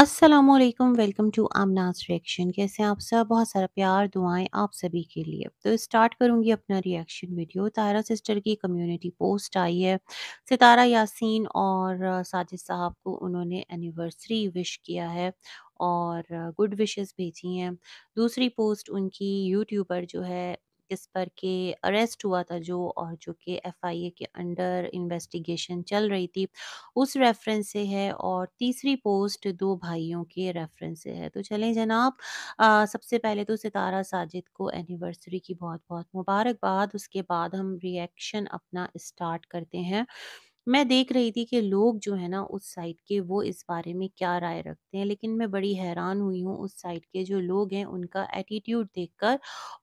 अस्सलाम वालेकुम welcome to आमनाज reaction कैसे हैं आप सब बहुत सारा प्यार दुआएं आप सभी के लिए तो स्टार्ट करूंगी अपना रिएक्शन वीडियो तारा सिस्टर की कम्युनिटी पोस्ट आई है सितारा यासीन और साजिद साहब को उन्होंने एनिवर्सरी विश किया है और गुड विशेस भेजी हैं दूसरी पोस्ट उनकी यूट्यूबर जो है इस पर के अरेस्ट हुआ था जो और जो कि एफआईए के अंडर इन्वेस्टिगेशन चल रही थी उस रेफरेंस से है और तीसरी पोस्ट दो भाइयों के रेफरेंस से है तो चलें जनाब सबसे पहले तो सितारा साजिद को एनिवर्सरी की बहुत बहुत मुबारकबाद उसके बाद हम रिएक्शन अपना स्टार्ट करते हैं मैं देख रही थी कि लोग जो है ना उस साइड के वो इस बारे में क्या राय रखते हैं लेकिन मैं बड़ी हैरान हुई हूँ उस साइड के जो लोग हैं उनका एटीट्यूड देखकर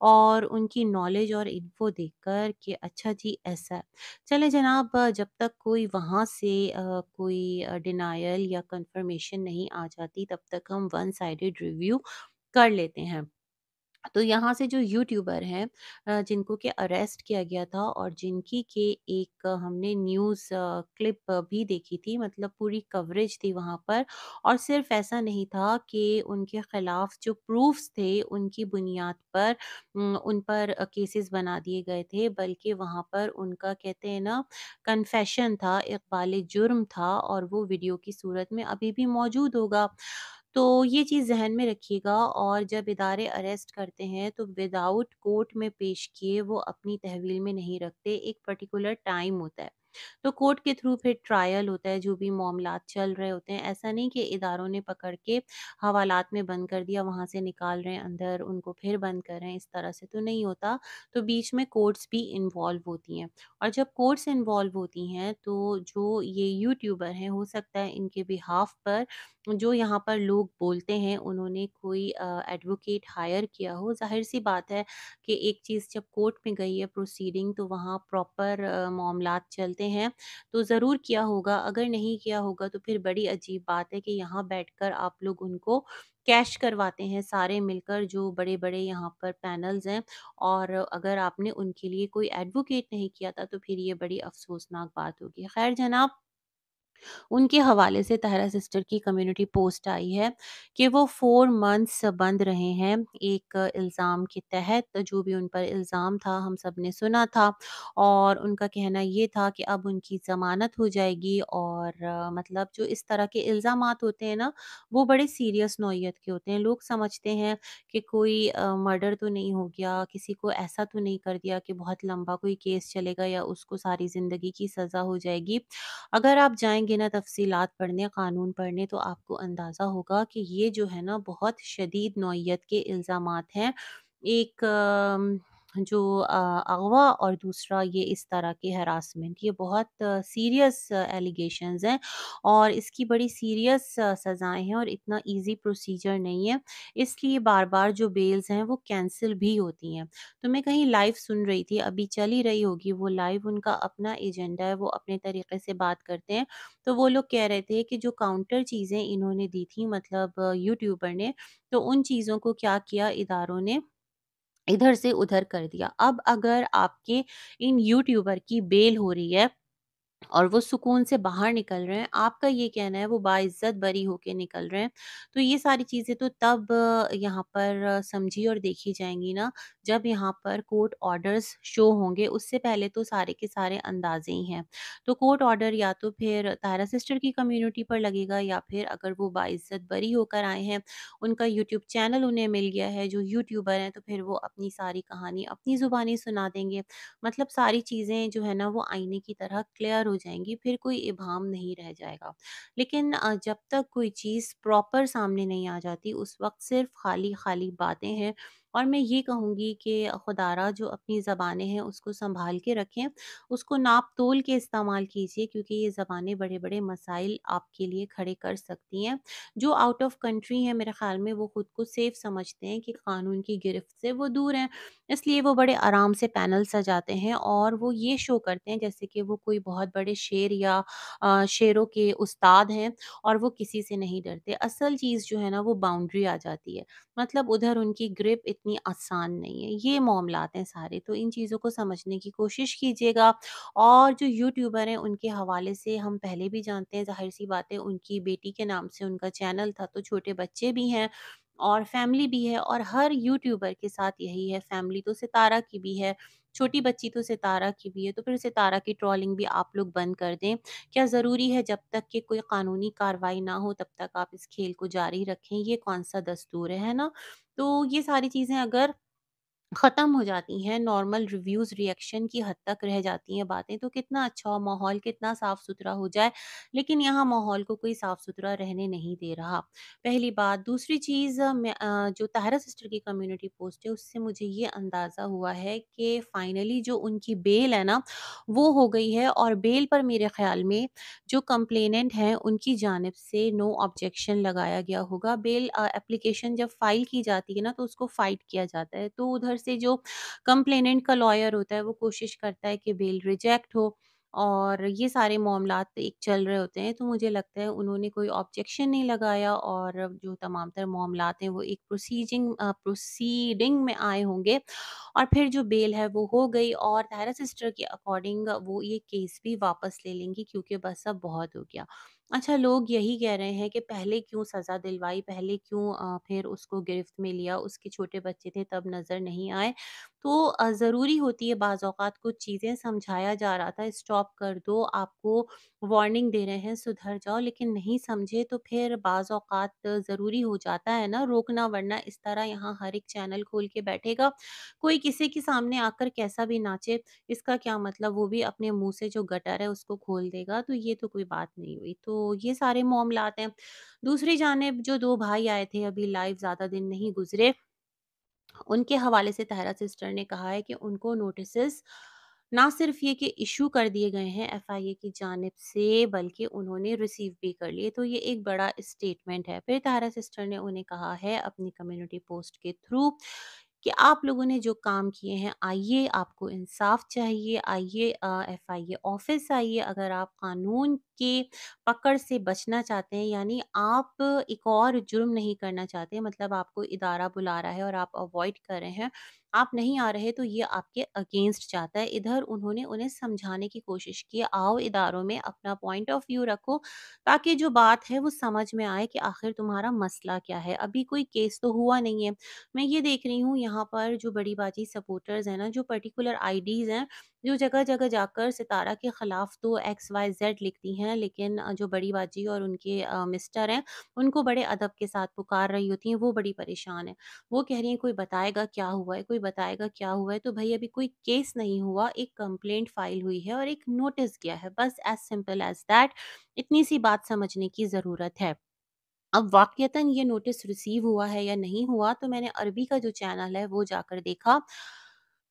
और उनकी नॉलेज और इन्फो देखकर कि अच्छा जी ऐसा है। चले जनाब जब तक कोई वहाँ से कोई डिनायल या कंफर्मेशन नहीं आ जाती तब तक हम वन साइडेड रिव्यू कर लेते हैं तो यहाँ से जो यूट्यूबर हैं जिनको कि अरेस्ट किया गया था और जिनकी के एक हमने न्यूज़ क्लिप भी देखी थी मतलब पूरी कवरेज थी वहाँ पर और सिर्फ ऐसा नहीं था कि उनके खिलाफ जो प्रूफ्स थे उनकी बुनियाद पर उन पर केसेस बना दिए गए थे बल्कि वहाँ पर उनका कहते हैं ना कन्फेशन था इकबाल जुर्म था और वो वीडियो की सूरत में अभी भी मौजूद होगा तो ये चीज़ ज़हन में रखिएगा और जब इदारे अरेस्ट करते हैं तो विदाउट कोर्ट में पेश किए वो अपनी तहवील में नहीं रखते एक पर्टिकुलर टाइम होता है तो कोर्ट के थ्रू फिर ट्रायल होता है जो भी मामला चल रहे होते हैं ऐसा नहीं कि इदारों ने पकड़ के हवालात में बंद कर दिया वहाँ से निकाल रहे हैं अंदर उनको फिर बंद कर रहे हैं इस तरह से तो नहीं होता तो बीच में कोर्ट्स भी इन्वॉल्व होती हैं और जब कोर्ट्स इन्वॉल्व होती हैं तो जो ये यूट्यूबर हैं हो सकता है इनके बिहाफ पर जो यहाँ पर लोग बोलते हैं उन्होंने कोई एडवोकेट हायर किया हो जाहिर सी बात है कि एक चीज़ जब कोर्ट में गई है प्रोसीडिंग तो वहाँ प्रॉपर मामला चलते रहे हैं तो ज़रूर किया होगा अगर नहीं किया होगा तो फिर बड़ी अजीब बात है कि यहाँ बैठकर आप लोग उनको कैश करवाते हैं सारे मिलकर जो बड़े बड़े यहाँ पर पैनल्स हैं और अगर आपने उनके लिए कोई एडवोकेट नहीं किया था तो फिर ये बड़ी अफसोसनाक बात होगी खैर जनाब उनके हवाले से तहरा सिस्टर की कम्युनिटी पोस्ट आई है कि वो फोर मंथ्स बंद रहे हैं एक इल्ज़ाम के तहत जो भी उन पर इल्ज़ाम था हम सब ने सुना था और उनका कहना ये था कि अब उनकी ज़मानत हो जाएगी और मतलब जो इस तरह के इल्ज़ाम होते हैं ना वो बड़े सीरियस नौीयत के होते हैं लोग समझते हैं कि कोई मर्डर तो नहीं हो गया किसी को ऐसा तो नहीं कर दिया कि बहुत लंबा कोई केस चलेगा या उसको सारी ज़िंदगी की सज़ा हो जाएगी अगर आप जाएंगे ना तफसीत पढ़ने कानून पढ़ने तो आपको अंदाज़ा होगा कि ये जो है ना बहुत शदीद नौीयत के इल्ज़ाम हैं एक जो अगवा और दूसरा ये इस तरह के हरासमेंट ये बहुत सीरियस एलिगेशन हैं और इसकी बड़ी सीरियस सज़ाएं हैं और इतना इजी प्रोसीजर नहीं है इसलिए बार बार जो बेल्स हैं वो कैंसिल भी होती हैं तो मैं कहीं लाइव सुन रही थी अभी चल ही रही होगी वो लाइव उनका अपना एजेंडा है वो अपने तरीके से बात करते हैं तो वो लोग कह रहे थे कि जो काउंटर चीज़ें इन्होंने दी थी मतलब यूट्यूबर ने तो उन चीज़ों को क्या किया इदारों ने इधर से उधर कर दिया अब अगर आपके इन यूट्यूबर की बेल हो रही है और वो सुकून से बाहर निकल रहे हैं, आपका ये कहना है वो बाइज़्ज़त बरी होके निकल रहे हैं। तो ये सारी चीज़ें तो तब यहाँ पर समझी और देखी जाएंगी ना, जब यहाँ पर कोर्ट ऑर्डर्स शो होंगे, उससे पहले तो सारे के सारे अंदाज़े ही हैं। तो कोर्ट ऑर्डर या तो फिर तारा सिस्टर की कम्युनिटी पर लगेगा या फिर अगर वो बाइज़्ज़त बरी होकर आए हैं, उनका यूट्यूब चैनल उन्हें मिल गया है, जो यूट्यूबर हैं, तो फिर वो अपनी सारी कहानी अपनी ज़ुबानी सुना देंगे। मतलब सारी चीज़ें जो है ना, वो आईने की तरह क्लियर हो जाएंगी फिर कोई इबाम नहीं रह जाएगा लेकिन जब तक कोई चीज़ प्रॉपर सामने नहीं आ जाती उस वक्त सिर्फ खाली खाली बातें हैं और मैं ये कहूँगी कि खुदारा जो अपनी ज़बानें हैं उसको सँभाल के रखें, उसको नाप-तोल के इस्तेमाल कीजिए क्योंकि ये ज़बानें बड़े-बड़े मसाइल आपके लिए खड़े कर सकती हैं। जो आउट ऑफ़ कंट्री हैं मेरे ख़्याल में वो खुद को सेफ़ समझते हैं कि कानून की गिरफ़्त से वो दूर हैं, इसलिए वो बड़े आराम से पैनल सजाते हैं और वो ये शो करते हैं जैसे कि वो कोई बहुत बड़े शेर या शेरों के उस्ताद हैं और वो किसी से नहीं डरते। असल चीज़ जो है ना वो बाउंड्री आ जाती है, मतलब उधर उनकी ग्रिप इतनी आसान नहीं है ये मामलाते हैं सारे तो इन चीज़ों को समझने की कोशिश कीजिएगा और जो यूट्यूबर हैं उनके हवाले से हम पहले भी जानते हैं जाहिर सी बात है उनकी बेटी के नाम से उनका चैनल था तो छोटे बच्चे भी हैं और फैमिली भी है और हर यूट्यूबर के साथ यही है फैमिली तो सितारा की भी है छोटी बच्ची तो सितारा की भी है तो फिर सितारा की ट्रॉलिंग भी आप लोग बंद कर दें क्या ज़रूरी है जब तक कि कोई कानूनी कार्रवाई ना हो तब तक आप इस खेल को जारी रखें ये कौन सा दस्तूर है ना तो ये सारी चीज़ें अगर खत्म हो जाती हैं नॉर्मल रिव्यूज रिएक्शन की हद तक रह जाती हैं बातें तो कितना अच्छा हो माहौल कितना साफ सुथरा हो जाए लेकिन यहाँ माहौल को कोई साफ सुथरा रहने नहीं दे रहा पहली बात दूसरी चीज जो ताहरा सिस्टर की कम्युनिटी पोस्ट है उससे मुझे ये अंदाजा हुआ है कि फाइनली जो उनकी बेल है ना वो हो गई है और बेल पर मेरे ख्याल में जो कंप्लेनेंट हैं उनकी जानब से नो ऑब्जेक्शन लगाया गया होगा बेल एप्लीकेशन जब फाइल की जाती है ना तो उसको फाइट किया जाता है तो उधर से जो कंप्लेनेंट का लॉयर होता है वो कोशिश करता है कि बेल रिजेक्ट हो और ये सारे मामला एक चल रहे होते हैं तो मुझे लगता है उन्होंने कोई ऑब्जेक्शन नहीं लगाया और जो तमाम तर मामला हैं वो एक प्रोसीजिंग प्रोसीडिंग में आए होंगे और फिर जो बेल है वो हो गई और तहरा सिस्टर के अकॉर्डिंग वो ये केस भी वापस ले लेंगी क्योंकि बस अब बहुत हो गया अच्छा लोग यही कह रहे हैं कि पहले क्यों सज़ा दिलवाई, पहले क्यों फिर उसको गिरफ्त में लिया, उसके छोटे बच्चे थे तब नज़र नहीं आए। तो ज़रूरी होती है बाज़ औक़ात कुछ चीज़ें समझाया जा रहा था स्टॉप कर दो, आपको वार्निंग दे रहे हैं सुधर जाओ लेकिन नहीं समझे तो फिर बाज़ात ज़रूरी हो जाता है ना रोकना वरना इस तरह यहाँ हर एक चैनल खोल के बैठेगा। कोई किसी के सामने आकर कैसा भी नाचे, इसका क्या मतलब वो भी अपने मुँह से जो गटर है उसको खोल देगा, तो ये तो कोई बात नहीं हुई। तो तो ये सारे मामलात हैं दूसरी जानब जो दो भाई आए थे अभी लाइव ज़्यादा दिन नहीं गुजरे उनके हवाले से तहरा सिस्टर ने कहा है कि उनको नोटिस ना सिर्फ ये कि इशू कर दिए गए हैं एफआईए की जानब से बल्कि उन्होंने रिसीव भी कर लिए तो ये एक बड़ा स्टेटमेंट है फिर तहरा सिस्टर ने उन्हें कहा है अपनी कम्युनिटी पोस्ट के थ्रू कि आप लोगों ने जो काम किए हैं आइए आपको इंसाफ चाहिए आइए एफ आई ऑफिस आइए अगर आप कानून की पकड़ से बचना चाहते हैं यानी आप एक और जुर्म नहीं करना चाहते मतलब आपको इदारा बुला रहा है और आप अवॉइड कर रहे हैं आप नहीं आ रहे तो ये आपके अगेंस्ट जाता है इधर उन्होंने उन्हें समझाने की कोशिश की आओ इदारों में अपना पॉइंट ऑफ व्यू रखो ताकि जो बात है वो समझ में आए कि आखिर तुम्हारा मसला क्या है अभी कोई केस तो हुआ नहीं है मैं ये देख रही हूँ यहाँ पर जो बड़ी बाजी सपोर्टर्स हैं ना जो पर्टिकुलर आईडीज़ हैं जो जगह जगह जाकर सितारा के खिलाफ तो एक्स वाई जेड लिखती हैं हैं लेकिन जो बड़ी बाजी और उनके मिस्टर हैं उनको बड़े अदब के साथ पुकार रही होती हैं वो बड़ी परेशान है वो कह रही हैं कोई बताएगा क्या हुआ है कोई बताएगा क्या हुआ है तो भाई अभी कोई केस नहीं हुआ एक कंप्लेंट फाइल हुई है और एक नोटिस गया है बस एज सिंपल एज दैट इतनी सी बात समझने की ज़रूरत है अब वाक़ता ये नोटिस रिसीव हुआ है या नहीं हुआ तो मैंने अरबी का जो चैनल है वो जाकर देखा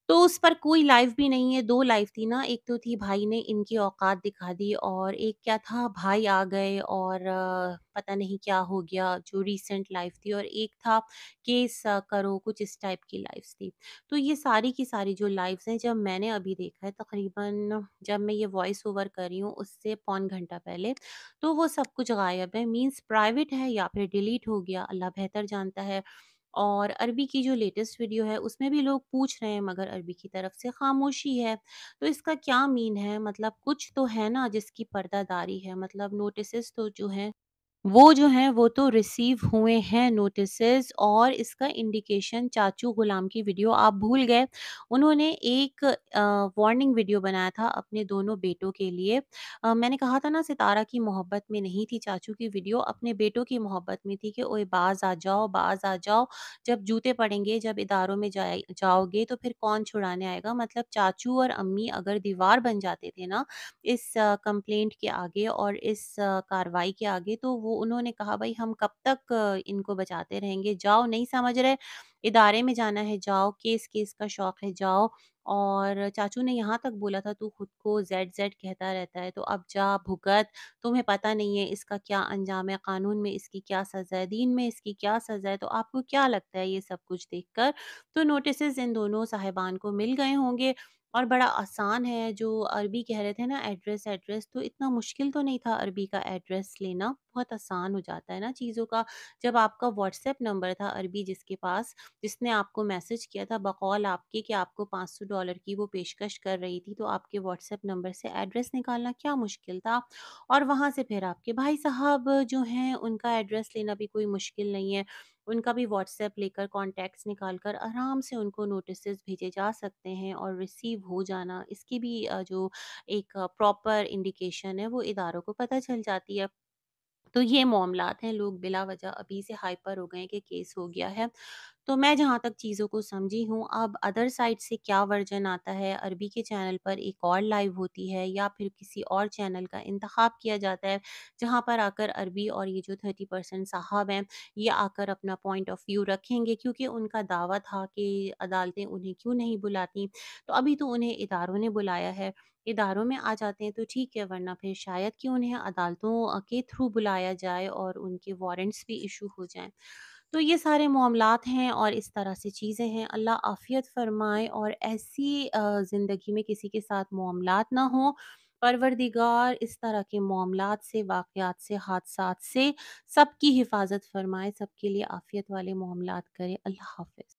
तो उस पर कोई लाइफ भी नहीं है, दो लाइफ थी ना, एक तो थी भाई ने इनकी औकात दिखा दी और एक क्या था भाई आ गए और पता नहीं क्या हो गया जो रीसेंट लाइफ थी और एक था केस करो कुछ इस टाइप की लाइफ थी। तो ये सारी की सारी जो लाइफ हैं जब मैंने अभी देखा है तकरीबन जब मैं ये वॉइस ओवर कर रही हूँ उससे पौन घंटा पहले, तो वो सब कुछ गायब है मीन्स प्राइवेट है या फिर डिलीट हो गया, अल्लाह बेहतर जानता है। और अरबी की जो लेटेस्ट वीडियो है उसमें भी लोग पूछ रहे हैं मगर अरबी की तरफ से खामोशी है तो इसका क्या मीन है मतलब कुछ तो है ना जिसकी पर्दादारी है मतलब नोटिस तो जो है वो जो हैं, वो तो रिसीव हुए हैं नोटिसेस और इसका इंडिकेशन चाचू गुलाम की वीडियो आप भूल गए। उन्होंने एक वार्निंग वीडियो बनाया था अपने दोनों बेटों के लिए। आ, मैंने कहा था ना सितारा की मोहब्बत में नहीं थी चाचू की वीडियो, अपने बेटों की मोहब्बत में थी कि ओए बाज़ आ जाओ, बाज़ आ जाओ, जब जूते पड़ेंगे, जब इदारों में जाए जाओगे तो फिर कौन छुड़ाने आएगा? मतलब चाचू और अम्मी अगर दीवार बन जाते थे ना इस कंप्लेंट के आगे और इस कार्रवाई के आगे तो वो उन्होंने कहा भाई हम कब तक इनको बचाते रहेंगे जाओ नहीं समझ रहे इदारे में जाना है जाओ केस केस का शौक है जाओ और चाचू ने यहाँ तक बोला था तू खुद को जेड जेड कहता रहता है तो अब जा भुगत तुम्हें पता नहीं है इसका क्या अंजाम है कानून में इसकी क्या सज़ा है दीन में इसकी क्या सज़ा है तो आपको क्या लगता है ये सब कुछ देखकर तो नोटिस इन दोनों साहिबान को मिल गए होंगे और बड़ा आसान है जो अरबी कह रहे थे ना एड्रेस एड्रेस तो इतना मुश्किल तो नहीं था अरबी का एड्रेस लेना बहुत आसान हो जाता है ना चीज़ों का जब आपका व्हाट्सएप नंबर था अरबी जिसके पास जिसने आपको मैसेज किया था बकौल आपके कि आपको 500 डॉलर की वो पेशकश कर रही थी तो आपके व्हाट्सएप नंबर से एड्रेस निकालना क्या मुश्किल था और वहाँ से फिर आपके भाई साहब जो हैं उनका एड्रेस लेना भी कोई मुश्किल नहीं है उनका भी व्हाट्सएप लेकर कॉन्टैक्ट्स निकाल कर आराम से उनको नोटिस भेजे जा सकते हैं और रिसीव हो जाना इसकी भी जो एक प्रॉपर इंडिकेशन है वो इदारों को पता चल जाती है तो ये मामला हैं लोग बिला वजह अभी से हाइपर हो गए कि केस हो गया है तो मैं जहाँ तक चीज़ों को समझी हूँ अब अदर साइड से क्या वर्जन आता है अरबी के चैनल पर एक और लाइव होती है या फिर किसी और चैनल का इंतखा किया जाता है जहाँ पर आकर अरबी और ये जो थर्टी परसेंट साहब हैं ये आकर अपना पॉइंट ऑफ व्यू रखेंगे क्योंकि उनका दावा था कि अदालतें उन्हें क्यों नहीं बुलाती तो अभी तो उन्हें इदारों ने बुलाया है इदारों में आ जाते हैं तो ठीक है वरना फिर शायद कि उन्हें अदालतों के थ्रू बुलाया जाए और उनके वारंट्स भी इशू हो जाएं तो ये सारे मामलात हैं और इस तरह से चीज़ें हैं अल्लाह आफ़ियत फरमाए और ऐसी ज़िंदगी में किसी के साथ मामलात ना हों परवरदिगार इस तरह के मामलात से वाक़ात से हादसात से सबकी हिफाजत फरमाए सबके लिए आफ़ियत वाले मामलात करे अल्लाह हाफिज